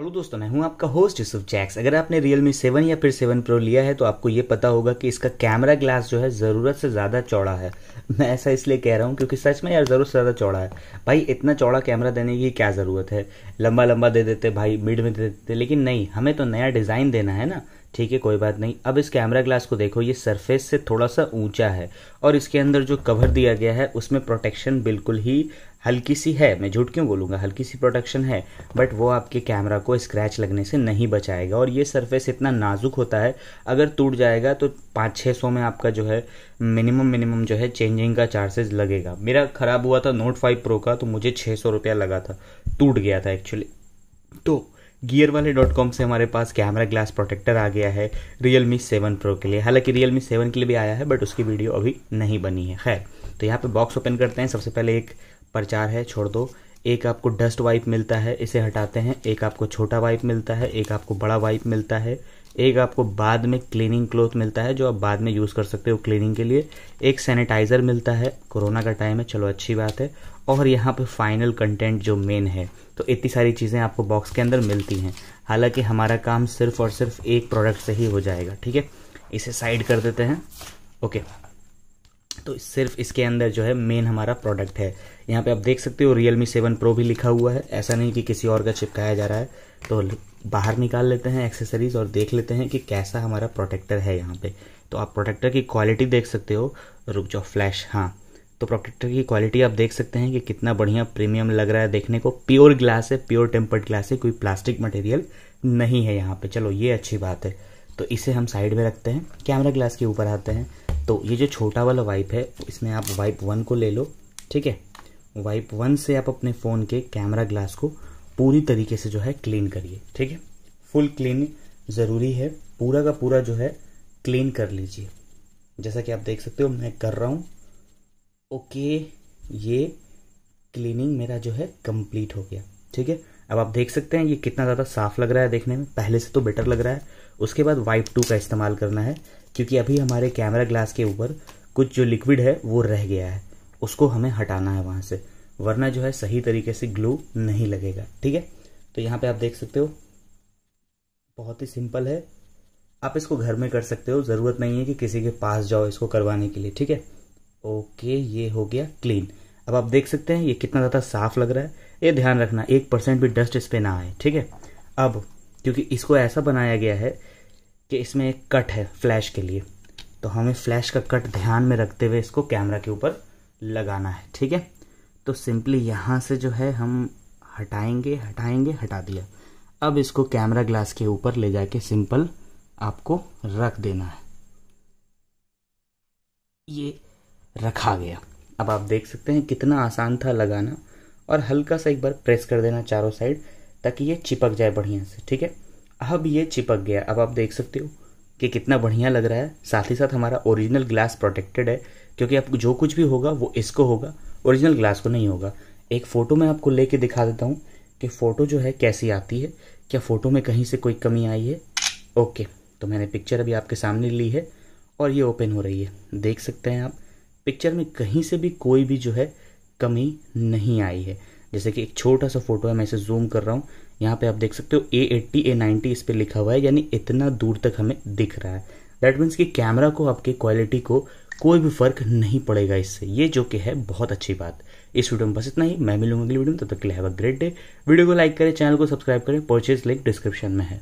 hello दोस्तों मैं हूं आपका होस्ट यूसुफ जैक्स अगर आपने रियल मी सेवन या फिर सेवन प्रो लिया है तो आपको ये पता होगा कि इसका कैमरा ग्लास जो है ज़रूरत से ज़्यादा चौड़ा है मैं ऐसा इसलिए कह रहा हूँ क्योंकि सच में यार ज़रूरत से ज़्यादा चौड़ा है भाई इतना चौड़ा कैमरा देने की क्या ज़रूरत है लंबा लंबा दे देते भाई मिड में दे देते लेकिन नहीं हमें तो नया डिज़ाइन देना है ना ठीक है कोई बात नहीं अब इस कैमरा ग्लास को देखो ये सरफेस से थोड़ा सा ऊंचा है और इसके अंदर जो कवर दिया गया है उसमें प्रोटेक्शन बिल्कुल ही हल्की सी है मैं झूठ क्यों बोलूँगा हल्की सी प्रोटेक्शन है बट वो आपके कैमरा को स्क्रैच लगने से नहीं बचाएगा और ये सरफेस इतना नाजुक होता है अगर टूट जाएगा तो पाँच छः सौ में आपका जो है मिनिमम मिनिमम जो है चेंजिंग का चार्जेस लगेगा मेरा ख़राब हुआ था नोट फाइव प्रो का तो मुझे छः सौ रुपया लगा था टूट गया था एक्चुअली तो गियर वाले डॉट कॉम से हमारे पास कैमरा ग्लास प्रोटेक्टर आ गया है रियल मी सेवन प्रो के लिए हालांकि रियल मी सेवन के लिए भी आया है बट उसकी वीडियो अभी नहीं बनी है खैर तो यहाँ पे बॉक्स ओपन करते हैं सबसे पहले एक प्रचार है छोड़ दो एक आपको डस्ट वाइप मिलता है इसे हटाते हैं एक आपको छोटा वाइप मिलता है एक आपको बड़ा वाइप मिलता है एक आपको बाद में क्लीनिंग क्लोथ मिलता है जो आप बाद में यूज़ कर सकते हो क्लीनिंग के लिए एक सैनिटाइज़र मिलता है कोरोना का टाइम है चलो अच्छी बात है और यहाँ पे फाइनल कंटेंट जो मेन है तो इतनी सारी चीज़ें आपको बॉक्स के अंदर मिलती हैं हालांकि हमारा काम सिर्फ और सिर्फ एक प्रोडक्ट से ही हो जाएगा ठीक है इसे साइड कर देते हैं ओके तो सिर्फ इसके अंदर जो है मेन हमारा प्रोडक्ट है यहाँ पे आप देख सकते हो रियल मी सेवन प्रो भी लिखा हुआ है ऐसा नहीं कि किसी और का चिपकाया जा रहा है तो बाहर निकाल लेते हैं एक्सेसरीज और देख लेते हैं कि कैसा हमारा प्रोटेक्टर है यहाँ पे तो आप प्रोटेक्टर की क्वालिटी देख सकते हो रुक जाओ फ्लैश हाँ तो प्रोटेक्टर की क्वालिटी आप देख सकते हैं कि कितना बढ़िया प्रीमियम लग रहा है देखने को प्योर ग्लास है प्योर टेम्पर्ड ग्लास है कोई प्लास्टिक मटेरियल नहीं है यहाँ पे चलो ये अच्छी बात है तो इसे हम साइड में रखते हैं कैमरा ग्लास के ऊपर आते हैं तो ये जो छोटा वाला वाइप है इसमें आप वाइप वन को ले लो ठीक है वाइप वन से आप अपने फ़ोन के कैमरा ग्लास को पूरी तरीके से जो है क्लीन करिए ठीक है फुल क्लीन ज़रूरी है पूरा का पूरा जो है क्लीन कर लीजिए जैसा कि आप देख सकते हो मैं कर रहा हूं ओके ये क्लीनिंग मेरा जो है कंप्लीट हो गया ठीक है अब आप देख सकते हैं ये कितना ज़्यादा साफ लग रहा है देखने में पहले से तो बेटर लग रहा है उसके बाद वाइप टू का इस्तेमाल करना है क्योंकि अभी हमारे कैमरा ग्लास के ऊपर कुछ जो लिक्विड है वो रह गया है उसको हमें हटाना है वहां से वरना जो है सही तरीके से ग्लू नहीं लगेगा ठीक है तो यहाँ पे आप देख सकते हो बहुत ही सिंपल है आप इसको घर में कर सकते हो ज़रूरत नहीं है कि किसी के पास जाओ इसको करवाने के लिए ठीक है ओके ये हो गया क्लीन अब आप देख सकते हैं ये कितना ज़्यादा साफ लग रहा है ये ध्यान रखना एक परसेंट भी डस्ट इस पर ना आए ठीक है अब क्योंकि इसको ऐसा बनाया गया है कि इसमें एक कट है फ्लैश के लिए तो हमें फ्लैश का कट ध्यान में रखते हुए इसको कैमरा के ऊपर लगाना है ठीक है तो सिंपली यहाँ से जो है हम हटाएंगे हटाएंगे हटा दिया अब इसको कैमरा ग्लास के ऊपर ले जाके सिंपल आपको रख देना है ये रखा गया अब आप देख सकते हैं कितना आसान था लगाना और हल्का सा एक बार प्रेस कर देना चारों साइड ताकि ये चिपक जाए बढ़िया से ठीक है अब ये चिपक गया अब आप देख सकते हो कि कितना बढ़िया लग रहा है साथ ही साथ हमारा ओरिजिनल ग्लास प्रोटेक्टेड है क्योंकि अब जो कुछ भी होगा वो इसको होगा ओरिजिनल ग्लास को नहीं होगा एक फ़ोटो मैं आपको लेके दिखा देता हूँ कि फ़ोटो जो है कैसी आती है क्या फ़ोटो में कहीं से कोई कमी आई है ओके तो मैंने पिक्चर अभी आपके सामने ली है और ये ओपन हो रही है देख सकते हैं आप पिक्चर में कहीं से भी कोई भी जो है कमी नहीं आई है जैसे कि एक छोटा सा फोटो है मैं इसे जूम कर रहा हूँ यहाँ पे आप देख सकते हो ए एट्टी ए नाइन्टी इस पर लिखा हुआ है यानी इतना दूर तक हमें दिख रहा है दैट मीन्स कि कैमरा को आपकी क्वालिटी को कोई भी फ़र्क नहीं पड़ेगा इससे ये जो कि है बहुत अच्छी बात इस वीडियो में बस इतना ही मैं मिलूंगा अगली वीडियो में तब तक के लिए have a great day video को लाइक करें चैनल को सब्सक्राइब करें परचेज लिंक डिस्क्रिप्शन में है